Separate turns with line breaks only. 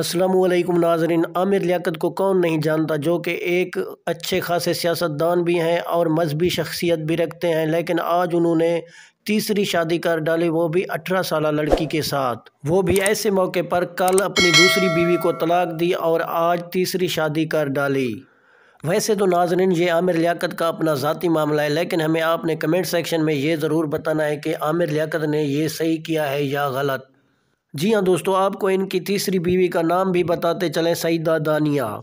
असलम नाजरीन आमिर लियाकत को कौन नहीं जानता जो कि एक अच्छे खासे सियासतदान भी हैं और मजहबी शख्सियत भी रखते हैं लेकिन आज उन्होंने तीसरी शादी कर डाली वो भी अठारह साल लड़की के साथ वो भी ऐसे मौके पर कल अपनी दूसरी बीवी को तलाक दी और आज तीसरी शादी कर डाली वैसे तो नाजरीन ये आमिर लियाकत का अपना ज़ाती मामला है लेकिन हमें आपने कमेंट सेक्शन में ये ज़रूर बताना है कि आमिर लियाकत ने यह सही किया है या गलत जी हाँ दोस्तों आपको इनकी तीसरी बीवी का नाम भी बताते चलें सईदा दानिया